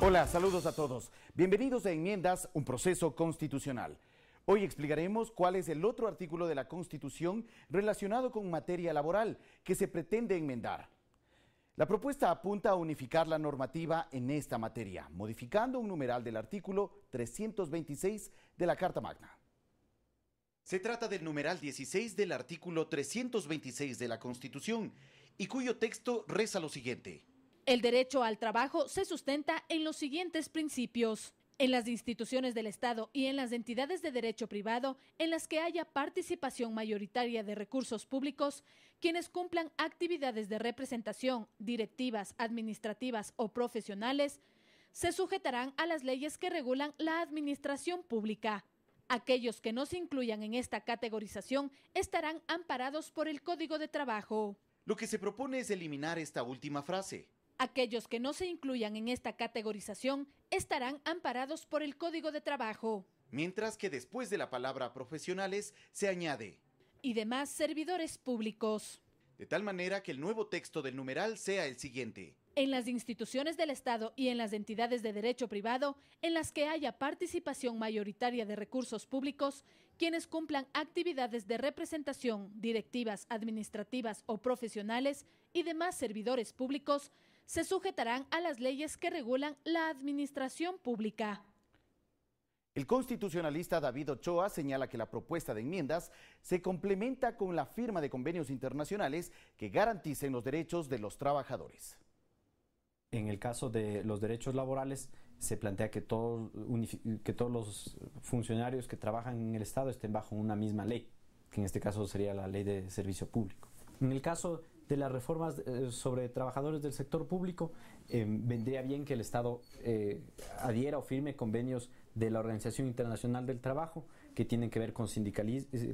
Hola, saludos a todos. Bienvenidos a Enmiendas, un proceso constitucional. Hoy explicaremos cuál es el otro artículo de la Constitución relacionado con materia laboral que se pretende enmendar. La propuesta apunta a unificar la normativa en esta materia, modificando un numeral del artículo 326 de la Carta Magna. Se trata del numeral 16 del artículo 326 de la Constitución y cuyo texto reza lo siguiente el derecho al trabajo se sustenta en los siguientes principios. En las instituciones del Estado y en las entidades de derecho privado en las que haya participación mayoritaria de recursos públicos, quienes cumplan actividades de representación, directivas, administrativas o profesionales, se sujetarán a las leyes que regulan la administración pública. Aquellos que no se incluyan en esta categorización estarán amparados por el Código de Trabajo. Lo que se propone es eliminar esta última frase, Aquellos que no se incluyan en esta categorización estarán amparados por el Código de Trabajo. Mientras que después de la palabra profesionales se añade. Y demás servidores públicos. De tal manera que el nuevo texto del numeral sea el siguiente. En las instituciones del Estado y en las entidades de derecho privado en las que haya participación mayoritaria de recursos públicos, quienes cumplan actividades de representación, directivas, administrativas o profesionales y demás servidores públicos, se sujetarán a las leyes que regulan la administración pública. El constitucionalista David Ochoa señala que la propuesta de enmiendas se complementa con la firma de convenios internacionales que garanticen los derechos de los trabajadores. En el caso de los derechos laborales, se plantea que, que todos los funcionarios que trabajan en el Estado estén bajo una misma ley, que en este caso sería la ley de servicio público. En el caso de las reformas eh, sobre trabajadores del sector público, eh, vendría bien que el Estado eh, adhiera o firme convenios de la Organización Internacional del Trabajo que tienen que ver con,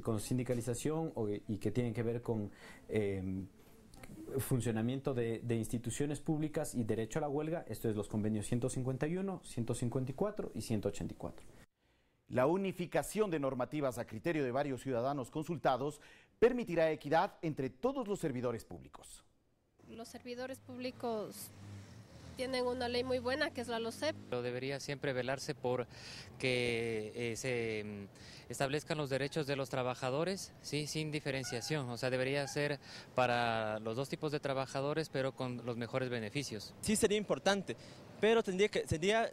con sindicalización y que tienen que ver con funcionamiento de, de, instituciones públicas y derecho a la huelga, esto es los convenios 151, 154 y 184. La unificación de normativas a criterio de varios ciudadanos consultados permitirá equidad entre todos los servidores públicos. Los servidores públicos tienen una ley muy buena que es la LOCEP. Pero debería siempre velarse por que eh, se mm, establezcan los derechos de los trabajadores, sí, sin diferenciación. O sea, debería ser para los dos tipos de trabajadores, pero con los mejores beneficios. Sí sería importante, pero tendría que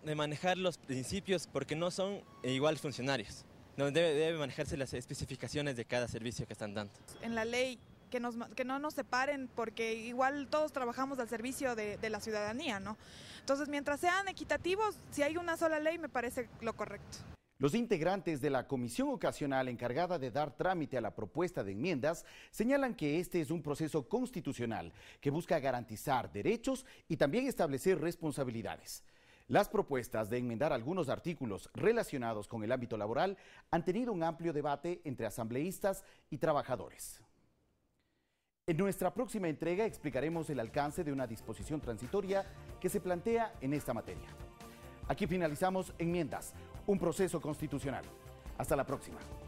de manejar los principios porque no son iguales funcionarios debe, manejarse las especificaciones de cada servicio que están dando. En la ley que, no nos separen, porque igual todos trabajamos al servicio de, de, la ciudadanía, ¿no? Entonces, mientras sean equitativos, si hay una sola ley, me parece lo correcto. Los integrantes de la comisión ocasional encargada de dar trámite a la propuesta de enmiendas señalan que este es un proceso constitucional que busca garantizar derechos y también establecer responsabilidades. Las propuestas de enmendar algunos artículos relacionados con el ámbito laboral han tenido un amplio debate entre asambleístas y trabajadores. En nuestra próxima entrega explicaremos el alcance de una disposición transitoria que se plantea en esta materia. Aquí finalizamos Enmiendas, un proceso constitucional. Hasta la próxima.